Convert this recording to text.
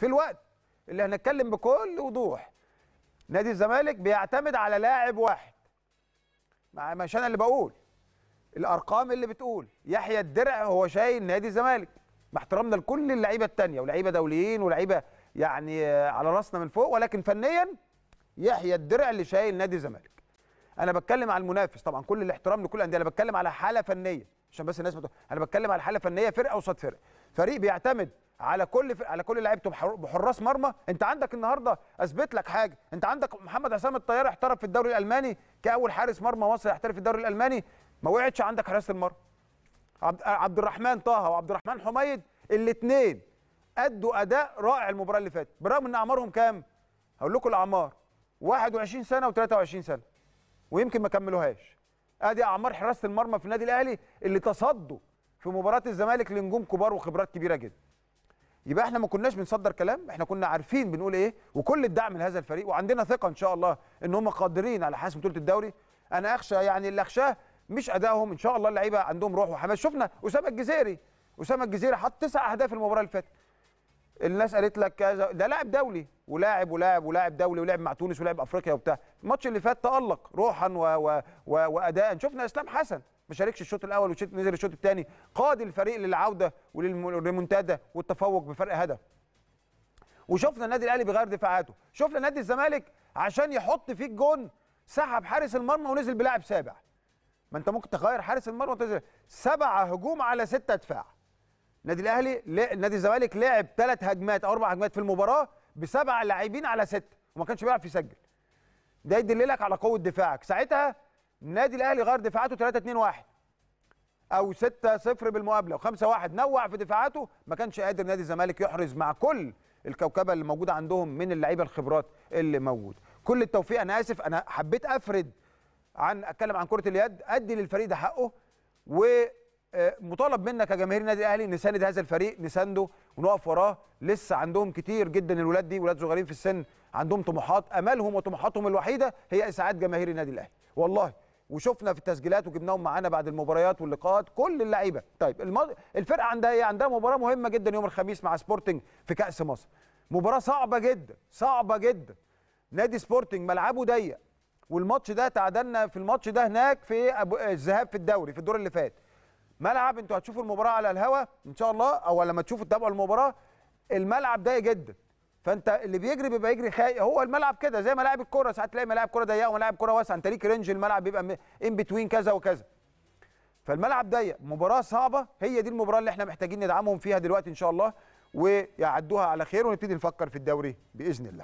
في الوقت اللي هنتكلم بكل وضوح نادي الزمالك بيعتمد على لاعب واحد مع مش انا اللي بقول الارقام اللي بتقول يحيى الدرع هو شايل نادي الزمالك مع احترامنا لكل اللعيبه الثانيه ولاعيبه دوليين ولاعيبه يعني على راسنا من فوق ولكن فنيا يحيى الدرع اللي شايل نادي الزمالك انا بتكلم على المنافس طبعا كل الاحترام لكل الانديه انا بتكلم على حاله فنيه عشان بس الناس بتقول انا بتكلم على حاله فنيه فرقه قصاد فرقه فريق بيعتمد على كل ف... على كل لعيبته بحراس مرمى انت عندك النهارده اثبت لك حاجه انت عندك محمد عصام الطيار احترف في الدوري الالماني كاول حارس مرمى مصري يحترف في الدوري الالماني ما وقعتش عندك حراسه المرمى عبد... عبد الرحمن طه وعبد الرحمن حميد الاثنين ادوا اداء رائع المباراه اللي فاتت برغم ان اعمارهم كام هقول لكم الاعمار 21 سنه و23 سنه ويمكن ما كملوهاش ادي اعمار حراسه المرمى في النادي الاهلي اللي تصدوا في مباراه الزمالك لنجوم كبار وخبرات كبيره جدا يبقى احنا ما كناش بنصدر كلام احنا كنا عارفين بنقول ايه وكل الدعم لهذا الفريق وعندنا ثقه ان شاء الله ان هم قادرين على حسم بطوله الدوري انا اخشى يعني اللي اخشاه مش ادائهم ان شاء الله اللعيبه عندهم روح وحماس شفنا اسامه الجزيري اسامه الجزيري حط تسع اهداف المباراه اللي فاتت الناس قالت لك كذا ده لاعب دولي ولاعب ولاعب ولاعب دولي ولعب مع تونس ولعب افريقيا وبتاع الماتش اللي فات تالق روحا و... و... و... واداء شفنا اسلام حسن ما شاركش الشوط الاول وشوط نزل الشوط الثاني قاد الفريق للعوده وللريمونتادا والتفوق بفرق هدف وشفنا النادي الاهلي بيغير دفاعاته شفنا نادي الزمالك عشان يحط فيك جون سحب حارس المرمى ونزل بلاعب سابع ما انت ممكن تغير حارس المرمى وتنزل سبعه هجوم على سته دفاع النادي الاهلي نادي الزمالك لعب ثلاث هجمات او اربع هجمات في المباراه بسبعه لاعبين على سته وما كانش بيعرف يسجل ده يدللك على قوه دفاعك ساعتها النادي الاهلي غير دفاعاته 3 2 1 او 6 0 بالمقابله و5 1 نوع في دفاعاته ما كانش قادر نادي الزمالك يحرز مع كل الكوكبه اللي موجوده عندهم من اللعيبه الخبرات اللي موجوده كل التوفيق انا اسف انا حبيت افرد عن اتكلم عن كره اليد ادي للفريق ده حقه ومطالب منا كجماهير النادي الاهلي نساند هذا الفريق نسانده ونقف وراه لسه عندهم كتير جدا الولاد دي ولاد صغيرين في السن عندهم طموحات املهم وطموحاتهم الوحيده هي اسعاد جماهير النادي الاهلي والله وشفنا في التسجيلات وجبناهم معانا بعد المباريات واللقاءات كل اللعيبه طيب الفرقه عندها ايه عندها مباراه مهمه جدا يوم الخميس مع سبورتنج في كاس مصر مباراه صعبه جدا صعبه جدا نادي سبورتنج ملعبه ضيق والماتش ده تعادلنا في الماتش ده هناك في أبو... الذهاب في الدوري في الدور اللي فات ملعب انتوا هتشوفوا المباراه على الهوا ان شاء الله او لما تشوفوا تتابعوا المباراه الملعب ضيق جدا فانت اللي بيجري بيبقى يجري خاي هو الملعب كده زي ملاعب الكوره ساعات تلاقي ملاعب كوره ضيقه وملاعب كوره واسعه انت ليك رينج الملعب بيبقى ان بتوين كذا وكذا فالملعب ضيق مباراه صعبه هي دي المباراه اللي احنا محتاجين ندعمهم فيها دلوقتي ان شاء الله ويعدوها على خير ونبتدي نفكر في الدوري باذن الله